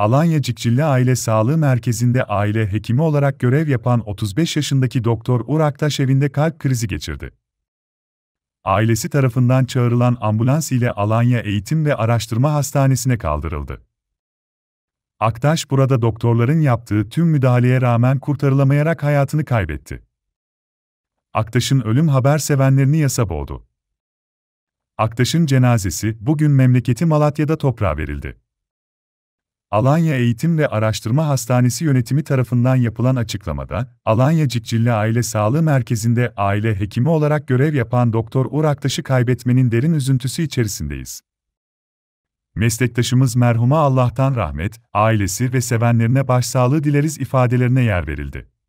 Alanya Cikcilli Aile Sağlığı Merkezi'nde aile hekimi olarak görev yapan 35 yaşındaki Doktor Uraktaş evinde kalp krizi geçirdi. Ailesi tarafından çağrılan ambulans ile Alanya Eğitim ve Araştırma Hastanesi'ne kaldırıldı. Aktaş burada doktorların yaptığı tüm müdahaleye rağmen kurtarılamayarak hayatını kaybetti. Aktaş'ın ölüm haber sevenlerini yasa boğdu. Aktaş'ın cenazesi bugün memleketi Malatya'da toprağa verildi. Alanya Eğitim ve Araştırma Hastanesi yönetimi tarafından yapılan açıklamada, Alanya Cikcilli Aile Sağlığı Merkezi'nde aile hekimi olarak görev yapan Doktor Uğur kaybetmenin derin üzüntüsü içerisindeyiz. Meslektaşımız merhuma Allah'tan rahmet, ailesi ve sevenlerine başsağlığı dileriz ifadelerine yer verildi.